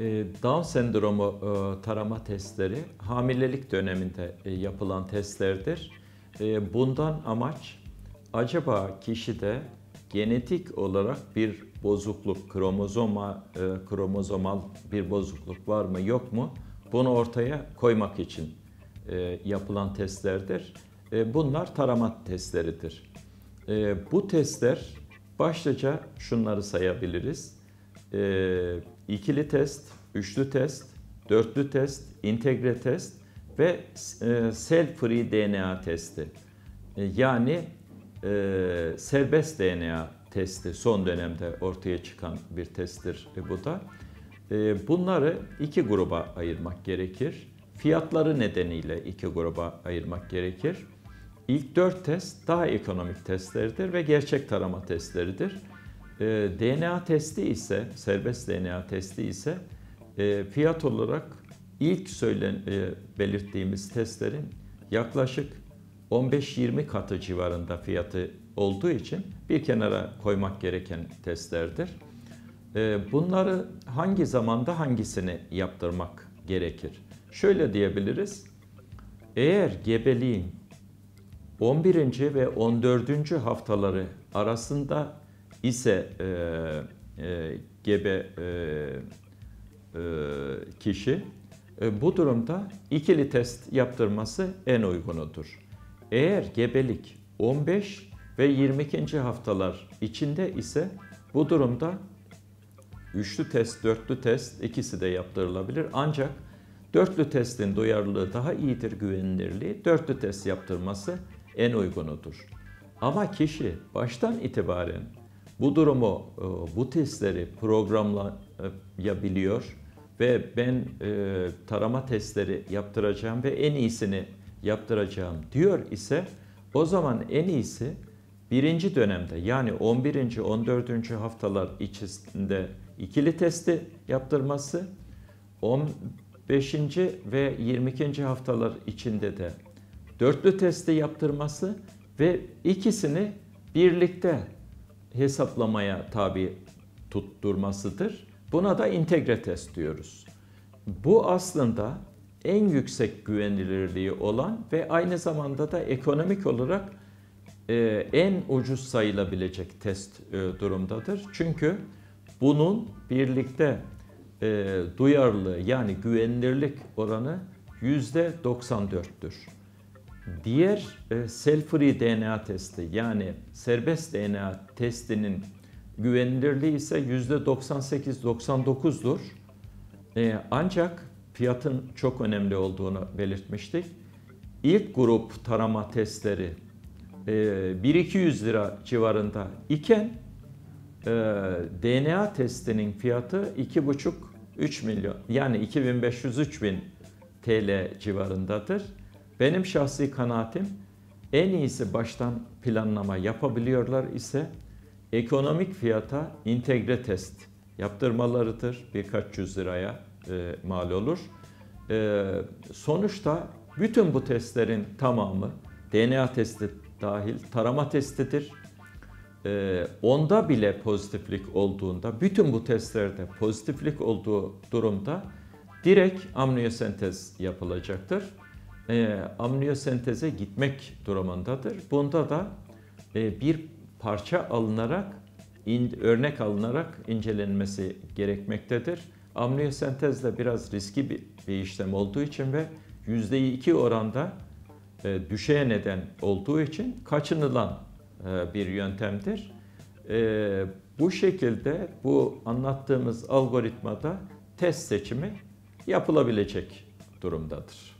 Ee, Down sendromu e, tarama testleri hamilelik döneminde e, yapılan testlerdir. E, bundan amaç acaba kişide genetik olarak bir bozukluk, kromozoma, kromozomal bir bozukluk var mı yok mu bunu ortaya koymak için yapılan testlerdir. Bunlar tarama testleridir. Bu testler başlıca şunları sayabiliriz ikili test, üçlü test, dörtlü test, integre test ve e, cell free DNA testi. E, yani e, serbest DNA testi son dönemde ortaya çıkan bir testtir e, bu da. E, bunları iki gruba ayırmak gerekir. Fiyatları nedeniyle iki gruba ayırmak gerekir. İlk dört test daha ekonomik testlerdir ve gerçek tarama testleridir. Ee, DNA testi ise, serbest DNA testi ise e, fiyat olarak ilk söylen e, belirttiğimiz testlerin yaklaşık 15-20 katı civarında fiyatı olduğu için bir kenara koymak gereken testlerdir. E, bunları hangi zamanda hangisini yaptırmak gerekir? Şöyle diyebiliriz. Eğer gebeliğin 11. ve 14. haftaları arasında ise e, e, gebe e, e, kişi e, bu durumda ikili test yaptırması en uygunudur. Eğer gebelik 15 ve 22. haftalar içinde ise bu durumda üçlü test, dörtlü test ikisi de yaptırılabilir. Ancak dörtlü testin duyarlılığı daha iyidir, güvenilirliği. Dörtlü test yaptırması en uygunudur. Ama kişi baştan itibaren bu durumu, e, bu testleri programlayabiliyor ve ben e, tarama testleri yaptıracağım ve en iyisini yaptıracağım diyor ise o zaman en iyisi birinci dönemde yani 11. 14. haftalar içinde ikili testi yaptırması 15. ve 22. haftalar içinde de dörtlü testi yaptırması ve ikisini birlikte hesaplamaya tabi tutturmasıdır. Buna da integre test diyoruz. Bu aslında en yüksek güvenilirliği olan ve aynı zamanda da ekonomik olarak e, en ucuz sayılabilecek test e, durumdadır. Çünkü bunun birlikte e, duyarlı yani güvenilirlik oranı %94'tür. Diğer e, cell-free DNA testi yani serbest DNA testinin güvenilirliği ise %98-99'dur. E, ancak fiyatın çok önemli olduğunu belirtmiştik. İlk grup tarama testleri e, 1-200 lira civarında iken e, DNA testinin fiyatı 2,5-3 milyon yani 2500-3000 TL civarındadır. Benim şahsi kanaatim en iyisi baştan planlama yapabiliyorlar ise ekonomik fiyata integre test yaptırmalarıdır. Birkaç yüz liraya e, mal olur. E, sonuçta bütün bu testlerin tamamı DNA testi dahil tarama testidir. E, onda bile pozitiflik olduğunda, bütün bu testlerde pozitiflik olduğu durumda direkt amniyosentez yapılacaktır e, amniyosenteze gitmek durumundadır. Bunda da e, bir parça alınarak, in, örnek alınarak incelenmesi gerekmektedir. Amniyosentez de biraz riski bir, bir işlem olduğu için ve yüzde iki oranda e, düşeye neden olduğu için kaçınılan e, bir yöntemdir. E, bu şekilde bu anlattığımız algoritmada test seçimi yapılabilecek durumdadır.